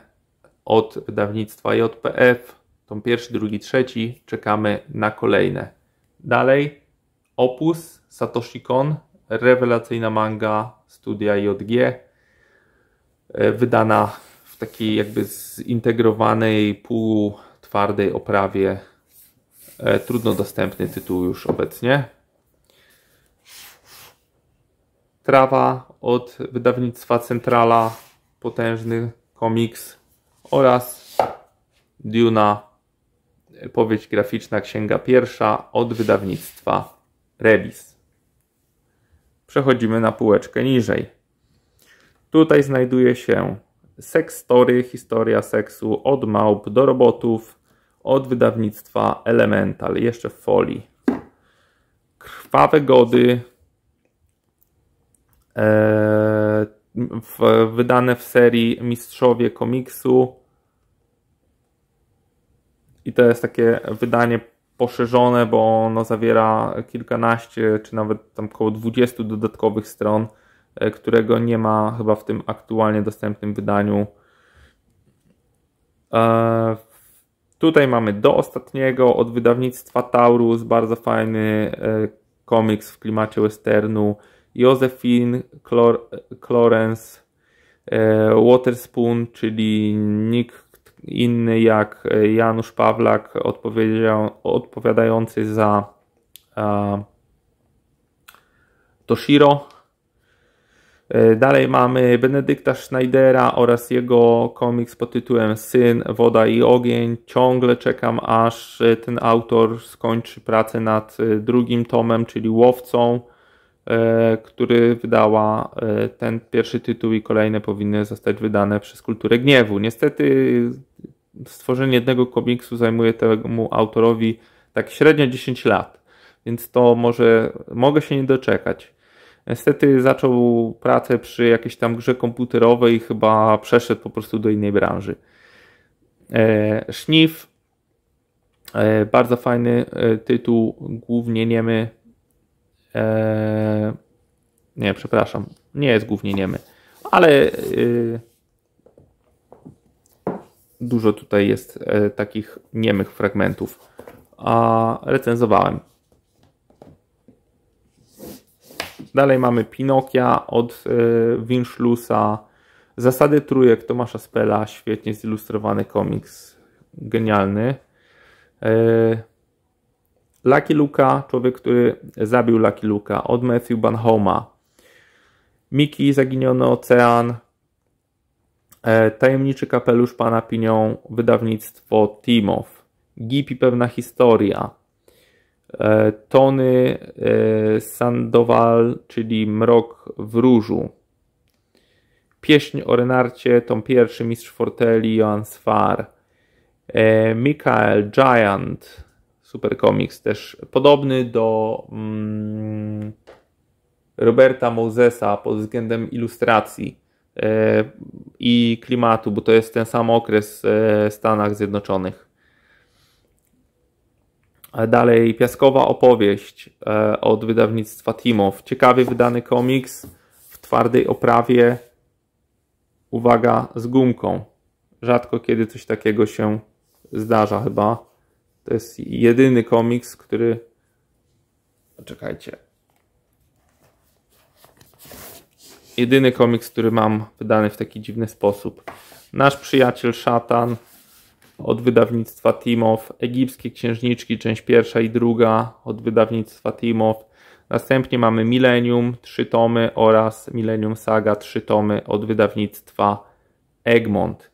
od wydawnictwa JPF, tom pierwszy, drugi, trzeci. Czekamy na kolejne. Dalej, Opus, Satoshi Kon, rewelacyjna manga studia JG. E, wydana w takiej jakby zintegrowanej, półtwardej oprawie. E, trudno dostępny tytuł już obecnie. Trawa od wydawnictwa Centrala, potężny komiks oraz Duna, powieść graficzna, księga pierwsza od wydawnictwa Rebis. Przechodzimy na półeczkę niżej. Tutaj znajduje się Sextory, historia seksu od małp do robotów, od wydawnictwa Elemental, jeszcze w folii. Krwawe gody, e, w, wydane w serii Mistrzowie Komiksu. I to jest takie wydanie poszerzone, bo ono zawiera kilkanaście, czy nawet tam około 20 dodatkowych stron E, którego nie ma chyba w tym aktualnie dostępnym wydaniu. E, tutaj mamy do ostatniego od wydawnictwa Taurus, bardzo fajny e, komiks w klimacie westernu. Josephine Clor Waterspoon, czyli nikt inny jak Janusz Pawlak, odpowiadający za Toshiro. E, dalej mamy Benedykta Schneidera oraz jego komiks pod tytułem Syn, Woda i Ogień. Ciągle czekam, aż e, ten autor skończy pracę nad e, drugim tomem, czyli Łowcą, który wydała ten pierwszy tytuł i kolejne powinny zostać wydane przez Kulturę Gniewu. Niestety stworzenie jednego komiksu zajmuje temu autorowi tak średnio 10 lat, więc to może mogę się nie doczekać. Niestety zaczął pracę przy jakiejś tam grze komputerowej i chyba przeszedł po prostu do innej branży. E, Szniw, e, bardzo fajny e, tytuł, głównie niemy. E, nie, przepraszam, nie jest głównie niemy, ale e, dużo tutaj jest e, takich niemych fragmentów. A recenzowałem. Dalej mamy Pinokia od e, Winchlusa, Zasady trójek Tomasza Spela, świetnie zilustrowany komiks, genialny. E, Lucky Luka, człowiek, który zabił Lucky Luka, od Matthew Banhoma. Miki, zaginiony ocean. E, Tajemniczy kapelusz pana Pinią, wydawnictwo Timow. Gipi pewna historia. E, tony e, Sandoval, czyli Mrok w różu. Pieśń o Renarcie, tom pierwszy, Mistrz Forteli, Johann Sfar. E, Michael Giant, super komiks też podobny do mm, Roberta Mosesa pod względem ilustracji i klimatu, bo to jest ten sam okres w Stanach Zjednoczonych. Dalej Piaskowa opowieść e, od wydawnictwa Timow. Ciekawie wydany komiks w twardej oprawie. Uwaga, z gumką. Rzadko kiedy coś takiego się zdarza chyba. To jest jedyny komiks, który... Czekajcie. Jedyny komiks, który mam wydany w taki dziwny sposób. Nasz przyjaciel szatan od wydawnictwa Timow, Egipskie Księżniczki, część pierwsza i druga od wydawnictwa Timow. Następnie mamy Millennium, trzy tomy oraz Millennium Saga, trzy tomy od wydawnictwa Egmont.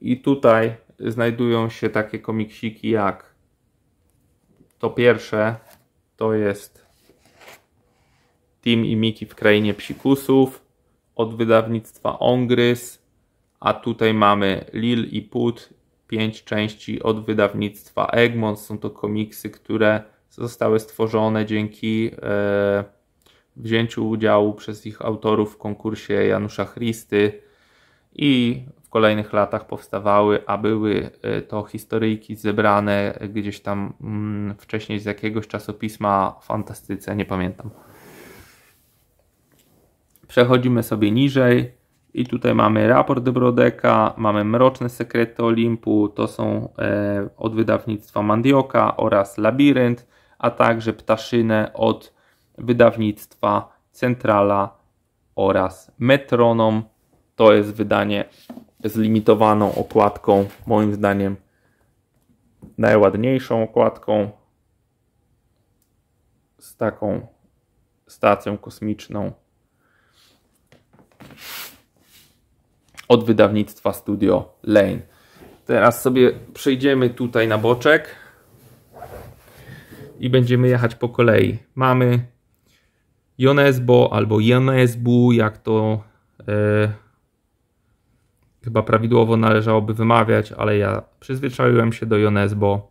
I tutaj znajdują się takie komiksiki jak to pierwsze to jest Tim i Miki w krainie psikusów od wydawnictwa Ongrys, a tutaj mamy Lil i Put pięć części od wydawnictwa Egmont. Są to komiksy, które zostały stworzone dzięki e, wzięciu udziału przez ich autorów w konkursie Janusza Christy i w kolejnych latach powstawały, a były e, to historyjki zebrane gdzieś tam mm, wcześniej z jakiegoś czasopisma fantastyce, nie pamiętam. Przechodzimy sobie niżej. I tutaj mamy raport Brodeka, mamy Mroczne Sekrety Olimpu, to są e, od wydawnictwa Mandioka oraz Labirynt, a także Ptaszynę od wydawnictwa Centrala oraz Metronom. To jest wydanie z limitowaną okładką, moim zdaniem najładniejszą okładką z taką stacją kosmiczną od wydawnictwa Studio Lane. Teraz sobie przejdziemy tutaj na boczek i będziemy jechać po kolei. Mamy Jonesbo albo Jonesbu, jak to yy, chyba prawidłowo należałoby wymawiać, ale ja przyzwyczaiłem się do Jonesbo.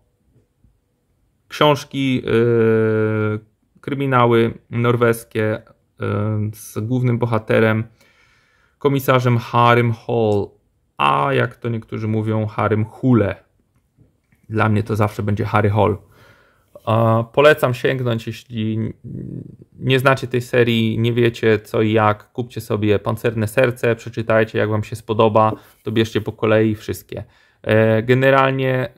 Książki, yy, kryminały norweskie yy, z głównym bohaterem komisarzem Harym Hall, a jak to niektórzy mówią, Harym Hule. Dla mnie to zawsze będzie Harry Hall. Polecam sięgnąć, jeśli nie znacie tej serii, nie wiecie co i jak, kupcie sobie Pancerne Serce, przeczytajcie, jak Wam się spodoba, to bierzcie po kolei wszystkie. E, generalnie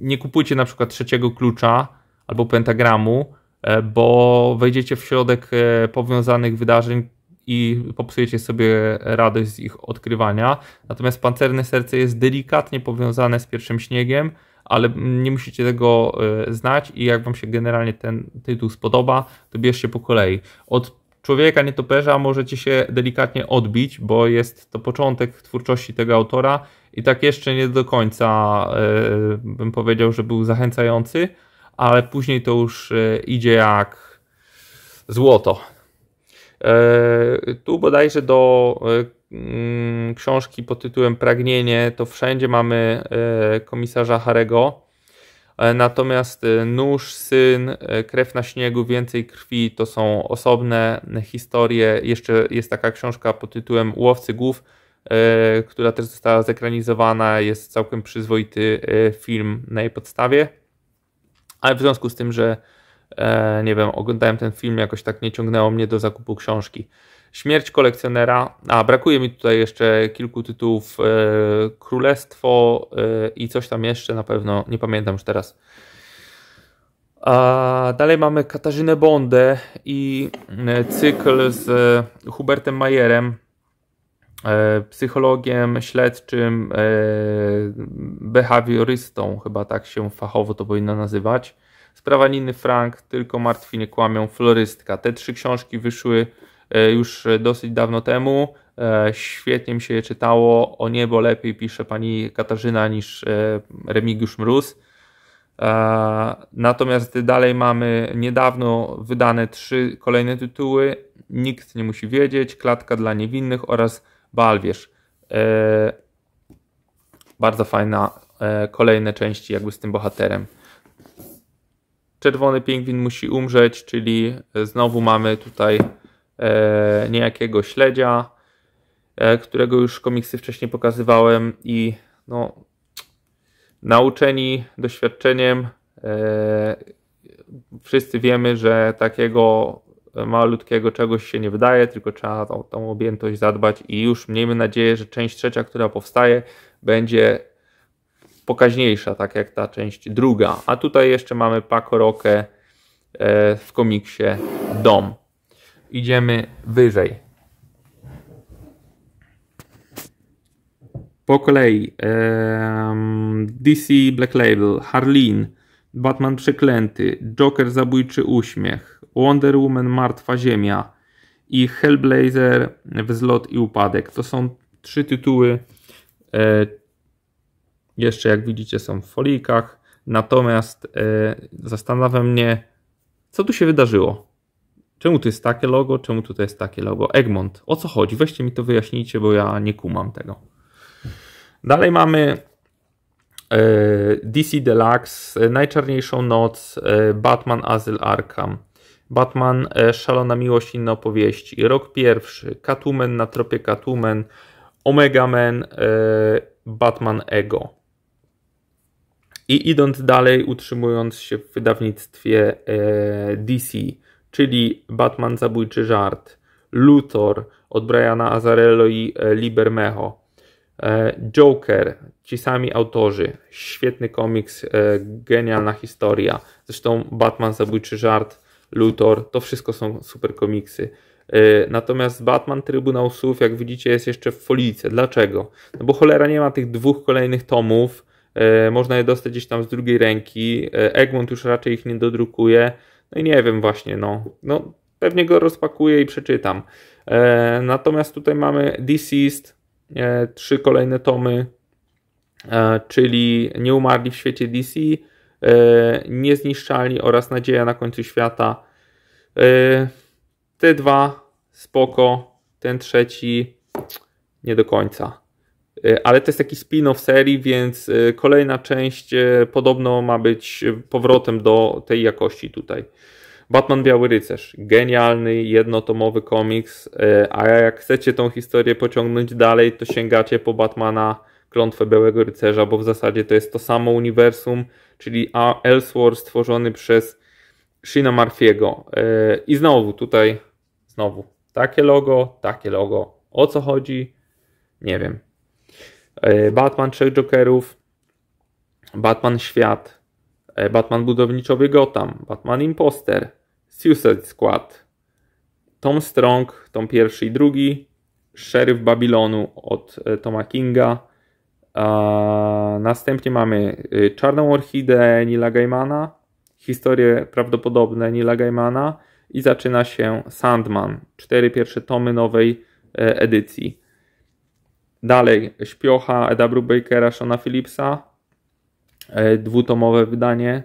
nie kupujcie na przykład trzeciego klucza albo pentagramu, e, bo wejdziecie w środek e, powiązanych wydarzeń, i popsujecie sobie radość z ich odkrywania. Natomiast pancerne serce jest delikatnie powiązane z pierwszym śniegiem, ale nie musicie tego e, znać i jak wam się generalnie ten tytuł spodoba, to bierzcie po kolei. Od człowieka nietoperza możecie się delikatnie odbić, bo jest to początek twórczości tego autora i tak jeszcze nie do końca e, bym powiedział, że był zachęcający, ale później to już e, idzie jak złoto. E, tu bodajże do e, mm, książki pod tytułem Pragnienie to wszędzie mamy e, komisarza Harego. Natomiast Nóż, Syn, Krew na śniegu, Więcej krwi to są osobne historie. Jeszcze jest taka książka pod tytułem Łowcy głów, która też została zekranizowana. Jest całkiem przyzwoity film na jej podstawie. Ale w związku z tym, że E, nie wiem, oglądałem ten film, jakoś tak nie ciągnęło mnie do zakupu książki. Śmierć kolekcjonera, a brakuje mi tutaj jeszcze kilku tytułów, e, Królestwo e, i coś tam jeszcze na pewno, nie pamiętam już teraz. A dalej mamy Katarzynę Bondę i cykl z Hubertem Majerem, psychologiem, śledczym, behawiorystą, chyba tak się fachowo to powinno nazywać. Sprawa Niny Frank, Tylko martwi nie kłamią, Florystka. Te trzy książki wyszły e, już e, dosyć dawno temu. E, świetnie mi się je czytało. O niebo lepiej pisze pani Katarzyna niż Remigiusz Mróz. Natomiast dalej mamy niedawno wydane trzy kolejne tytuły. Nikt nie musi wiedzieć, Klatka dla niewinnych oraz Balwierz. Bardzo fajna kolejne części jakby z tym bohaterem czerwony pingwin musi umrzeć, czyli znowu mamy tutaj e, niejakiego śledzia, e, którego już komiksy wcześniej pokazywałem i no, nauczeni doświadczeniem e, wszyscy wiemy, że takiego malutkiego czegoś się nie wydaje, tylko trzeba tą, tą objętość zadbać i już miejmy nadzieję, że część trzecia, która powstaje, będzie pokaźniejsza, tak jak ta część druga. A tutaj jeszcze mamy Paco Roque w komiksie Dom. Idziemy wyżej. Po kolei DC Black Label, Harleen, Batman Przeklęty, Joker Zabójczy Uśmiech, Wonder Woman Martwa Ziemia i Hellblazer Wzlot i Upadek. To są trzy tytuły e, jeszcze jak widzicie są w folikach. Natomiast e, zastanawia mnie, co tu się wydarzyło. Czemu tu jest takie logo, czemu tutaj jest takie logo? Egmont, o co chodzi? Weźcie mi to wyjaśnijcie, bo ja nie kumam tego. Dalej mamy e, DC Deluxe, e, Najczarniejszą Noc, Batman Azyl Arkham, Batman Szalona Miłość Inne Opowieści, Rok Pierwszy, Catwoman na tropie Catwoman, Omega Man, Batman Ego. I idąc dalej, utrzymując się w wydawnictwie e, DC, czyli Batman Zabójczy Żart, Luthor od Briana Azarello i e, Libermecho, e, Joker, ci sami autorzy, świetny komiks, e, genialna historia, zresztą Batman Zabójczy Żart, Luthor, to wszystko są super komiksy. E, natomiast Batman Trybunał Słów, jak widzicie, jest jeszcze w folice. Dlaczego? No bo cholera nie ma tych dwóch kolejnych tomów, E, można je dostać gdzieś tam z drugiej ręki. E, Egmont już raczej ich nie dodrukuje. No i nie wiem właśnie, no, no pewnie go rozpakuję i przeczytam. E, natomiast tutaj mamy Deceased, trzy kolejne tomy, czyli Nie umarli w świecie DC, Niezniszczalni oraz Nadzieja na końcu świata. Te dwa spoko, ten trzeci nie do końca. E, ale to jest taki spin-off serii, więc e, kolejna część e, podobno ma być powrotem do tej jakości tutaj. Batman Biały Rycerz. Genialny, jednotomowy komiks, a jak chcecie tą historię pociągnąć dalej, to sięgacie po Batmana Klątwę Białego Rycerza, bo w zasadzie to jest to samo uniwersum, czyli Elseworld stworzony przez Shina Marfiego. I znowu tutaj, znowu, takie logo, takie logo. O co chodzi? Nie wiem. E, Batman Trzech Jokerów, Batman Świat, e, Batman Budowniczowy Gotham, Batman Imposter, Suicide Squad, Tom Strong, tom pierwszy i drugi, Szeryf Babilonu od e, Toma Kinga, a następnie mamy Czarną Orchideę Nila Gaimana, historie prawdopodobne Nila Gaimana i zaczyna się Sandman, cztery pierwsze tomy nowej edycji. Dalej Śpiocha Eda Brubakera, Shona Philipsa, e, dwutomowe wydanie.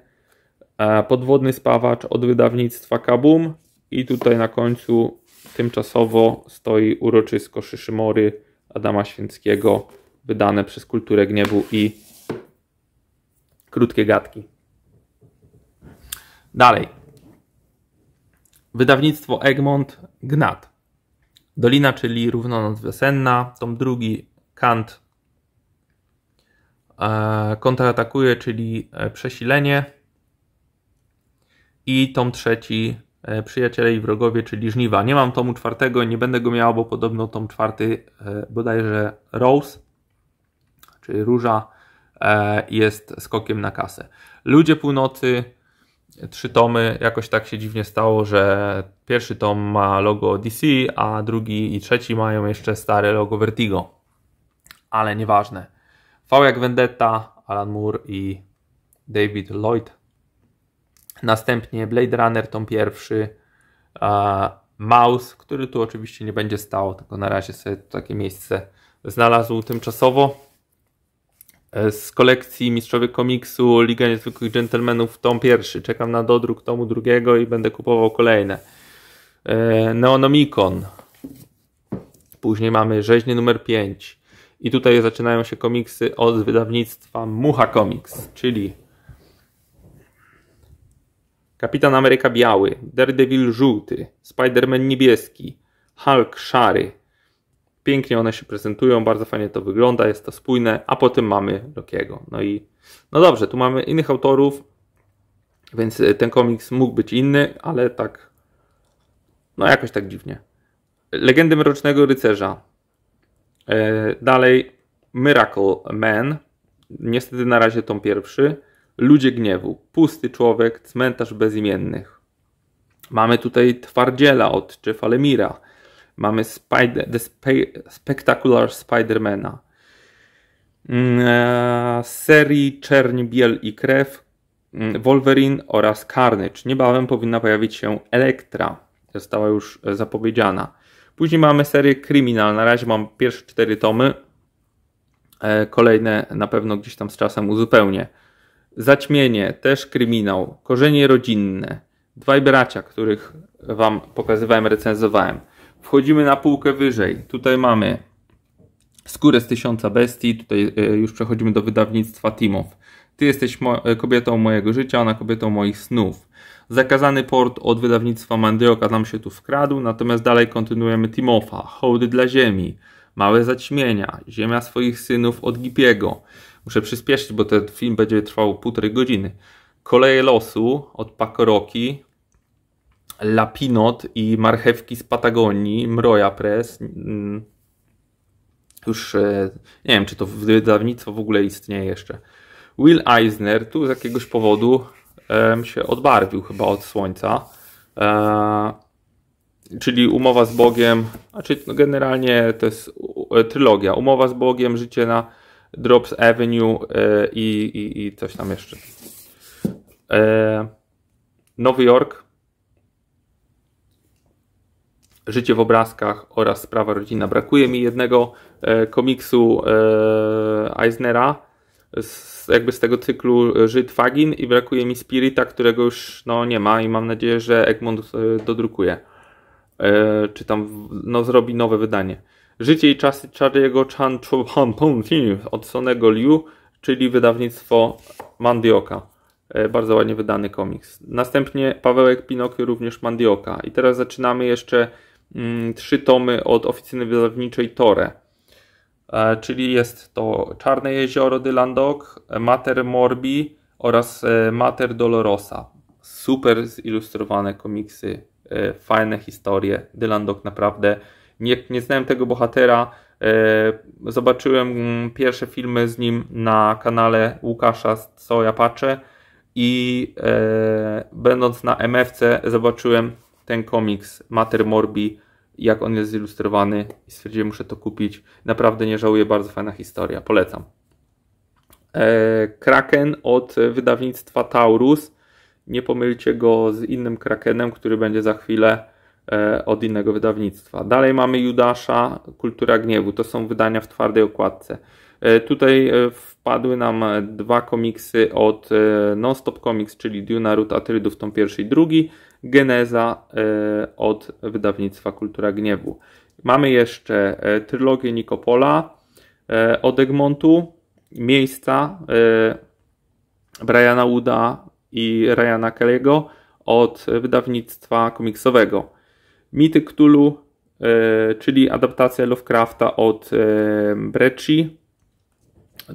E, Podwodny spawacz od wydawnictwa Kabum i tutaj na końcu tymczasowo stoi uroczysko Szyszymory Adama Święckiego, wydane przez Kulturę Gniewu i Krótkie Gadki. Dalej. Wydawnictwo Egmont Gnat. Dolina, czyli Równonoc Wiosenna, tom drugi, Kant e, kontratakuje, czyli e, przesilenie. I tom trzeci, e, przyjaciele i wrogowie, czyli żniwa. Nie mam tomu czwartego, nie będę go miał, bo podobno tom czwarty, bodajże Rose, czyli róża, jest skokiem na kasę. Ludzie północy, trzy tomy, jakoś tak się dziwnie stało, że pierwszy tom ma logo DC, a drugi i trzeci mają jeszcze stare logo Vertigo ale nieważne. V jak Vendetta, Alan Moore i David Lloyd. Następnie Blade Runner, tom pierwszy. E, Mouse, który tu oczywiście nie będzie stał, tylko na razie sobie takie miejsce znalazł tymczasowo. E, z kolekcji Mistrzowie Komiksu Liga Niezwykłych Gentlemanów tom pierwszy. Czekam na dodruk tomu drugiego i będę kupował kolejne. E, Neonomicon. Później mamy rzeźnie numer 5. I tutaj zaczynają się komiksy od wydawnictwa Mucha Comics, czyli Kapitan Ameryka biały, Daredevil żółty, Spider-Man niebieski, Hulk szary. Pięknie one się prezentują, bardzo fajnie to wygląda, jest to spójne, a potem mamy Lokiego. No i no dobrze, tu mamy innych autorów, więc e, ten komiks mógł być inny, ale tak no jakoś tak dziwnie. Legendy Mrocznego Rycerza. E, dalej Miracle Man, niestety na razie tom pierwszy. Ludzie Gniewu, Pusty Człowiek, Cmentarz Bezimiennych. Mamy tutaj Twardziela od Jeffa Lemira. Mamy Spider, The Spe- Spectacular Spidermana. Mm, e, serii Czerń, Biel i Krew, mm, Wolverine oraz Carnage. Niebawem powinna pojawić się Elektra. Została już zapowiedziana. Później mamy serię Kryminal. Na razie mam pierwsze cztery tomy. E, kolejne na pewno gdzieś tam z czasem uzupełnię. Zaćmienie, też kryminał. Korzenie rodzinne. Dwaj bracia, których Wam pokazywałem, recenzowałem. Wchodzimy na półkę wyżej. Tutaj mamy Skórę z tysiąca bestii. Tutaj e, już przechodzimy do wydawnictwa Timów. Ty jesteś mo e, kobietą mojego życia, ona kobietą moich snów. Zakazany port od wydawnictwa Mandyoka nam się tu wkradł, natomiast dalej kontynuujemy Timofa, Hołdy dla Ziemi, Małe Zaćmienia, Ziemia swoich synów od Gipiego. Muszę przyspieszyć, bo ten film będzie trwał półtorej godziny. Koleje losu od Pakoroki, Lapinot i marchewki z Patagonii, Mroja Press. Mm. Już e, nie wiem, czy to wydawnictwo w ogóle istnieje jeszcze. Will Eisner, tu z jakiegoś powodu się odbarwił chyba od słońca. E, czyli Umowa z Bogiem, znaczy generalnie to jest e, trylogia. Umowa z Bogiem, Życie na Drops Avenue e, i, i, i coś tam jeszcze. Nowy Jork, Życie w obrazkach oraz Sprawa rodzina. Brakuje mi jednego komiksu Eisnera, z, jakby z tego cyklu e, Żyd Fagin i brakuje mi Spirita, którego już no, nie ma i mam nadzieję, że Egmont e, dodrukuje. E, czy tam no, zrobi nowe wydanie. Życie i czasy Charlie'ego Chan od Sonego Liu, czyli wydawnictwo Mandioka. E, bardzo ładnie wydany komiks. Następnie Pawełek Pinokio, również Mandioka. I teraz zaczynamy jeszcze mm, trzy tomy od oficyny wydawniczej Tore. E, czyli jest to Czarne Jezioro Dylandok, e, Mater Morbi oraz e, Mater Dolorosa. Super zilustrowane komiksy, fajne historie. Dylandok naprawdę. Nie, nie znałem tego bohatera. Zobaczyłem pierwsze filmy z nim na kanale Łukasza, co ja patrzę. I będąc na MFC, zobaczyłem ten komiks Mater Morbi jak on jest zilustrowany i stwierdziłem, muszę to kupić. Naprawdę nie żałuję, bardzo fajna historia, polecam. E, Kraken od wydawnictwa Taurus. Nie pomylcie go z innym Krakenem, który będzie za chwilę e, od innego wydawnictwa. Dalej mamy Judasza, Kultura Gniewu. To są wydania w twardej okładce. E, tutaj e, wpadły nam e, dwa komiksy od Nonstop Comics, czyli Duna Root Atrydów, tom pierwszy i drugi, Geneza od wydawnictwa Kultura Gniewu. Mamy jeszcze trylogię Nikopola od Egmontu, Miejsca Briana Wooda i Ryana Kelly'ego od wydawnictwa komiksowego. Mityk Cthulhu, czyli adaptacja Lovecrafta od Brecci,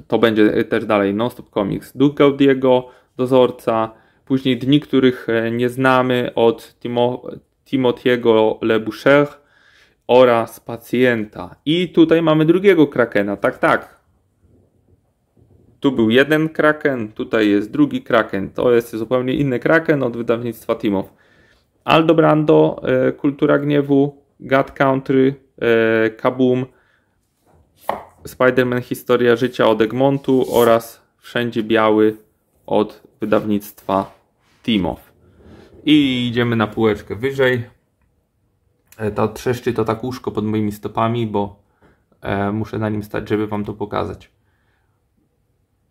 to będzie też dalej Non-Stop Comics, Duke Gaudiego, Dozorca, później Dni, których e, nie znamy od Timo, Timotiego Leboucher oraz Pacjenta. I tutaj mamy drugiego Krakena, tak, tak. Tu był jeden Kraken, tutaj jest drugi Kraken. To jest zupełnie inny Kraken od wydawnictwa Timow. Aldo Brando, e, Kultura Gniewu, God Country, e, Kaboom, Spider-Man Historia Życia od Egmontu oraz Wszędzie Biały od wydawnictwa Timow. I idziemy na półeczkę wyżej. E, ta trzeszczy to tak łóżko pod moimi stopami, bo e, muszę na nim stać, żeby Wam to pokazać.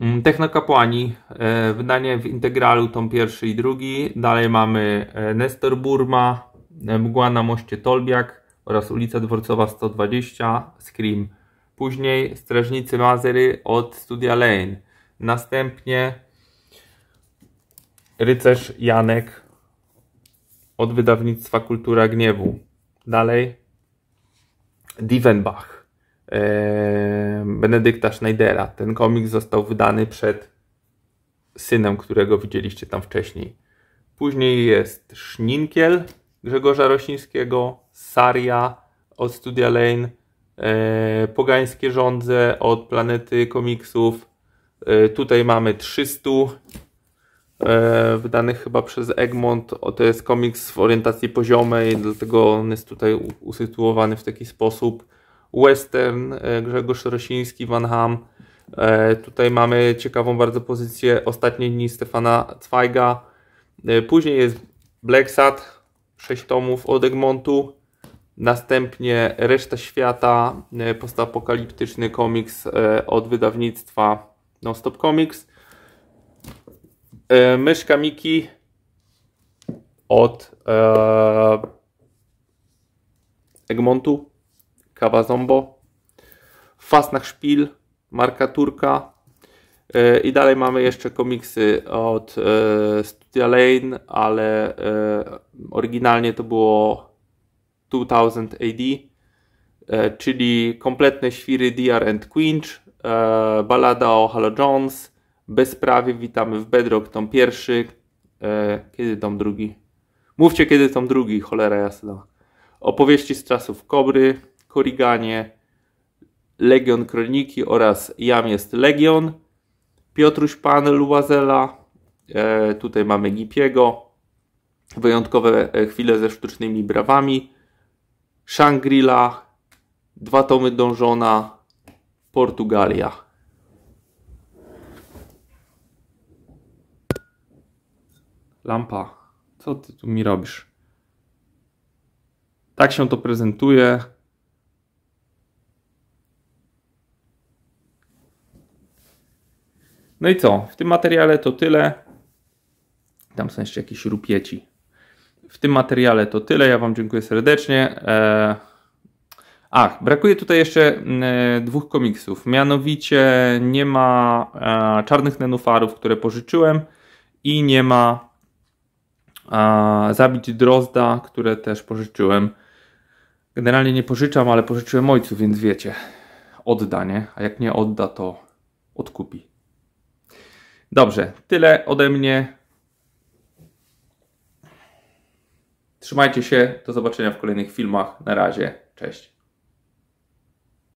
Mm, Technokapłani, e, wydanie w integralu, tom pierwszy i drugi. Dalej mamy e, Nestor Burma, e, Mgła na moście Tolbiak oraz ulica Dworcowa 120, Scream. Później Strażnicy Mazery od Studia Lane. Następnie Rycerz Janek od wydawnictwa Kultura Gniewu. Dalej Divenbach e, Benedykta Schneidera. Ten komik został wydany przed synem, którego widzieliście tam wcześniej. Później jest Szninkiel Grzegorza Rosińskiego, Saria od Studia Lane, E, pogańskie rządze od Planety Komiksów. E, tutaj mamy 300 e, wydanych chyba przez Egmont. O, to jest komiks w orientacji poziomej, dlatego on jest tutaj usytuowany w taki sposób. Western Grzegorz Rosiński, Van Ham. Tutaj mamy ciekawą bardzo pozycję Ostatnie dni Stefana Zweiga. Później jest Black Sad, 6 tomów od Egmontu. Następnie Reszta Świata, e, postapokaliptyczny komiks e, od wydawnictwa Nonstop Comics. E, Myszka Miki od Egmontu, Kawa Zombo. Fasnach Szpil, Marka Turka. I dalej mamy jeszcze komiksy od Studia Lane, ale oryginalnie to było 2000 AD, e, czyli kompletne świry DR and Quinch, e, balada o Halo Jones, Bezprawie, witamy w Bedrock, tom pierwszy, e, kiedy tom drugi? Mówcie kiedy tom drugi, cholera jasna. Opowieści z czasów Kobry, Koriganie, Legion Kroniki oraz Jam jest Legion, Piotruś Pan Luazela, tutaj mamy Gipiego, wyjątkowe chwile ze sztucznymi brawami, Shangri-La, dwa tomy Dążona, Portugalia. Lampa, co ty tu mi robisz? Tak się to prezentuje. No i co? W tym materiale to tyle. Tam są jeszcze jakieś rupieci w tym materiale to tyle. Ja Wam dziękuję serdecznie. E, ach, brakuje tutaj jeszcze mm, e, dwóch komiksów. Mianowicie nie ma e, Czarnych Nenufarów, które pożyczyłem i nie ma Zabić Drozda, które też pożyczyłem. Generalnie nie pożyczam, ale pożyczyłem ojcu, więc wiecie, odda, nie? A jak nie odda, to odkupi. Dobrze, tyle ode mnie. Trzymajcie się, do zobaczenia w kolejnych filmach. Na razie, cześć.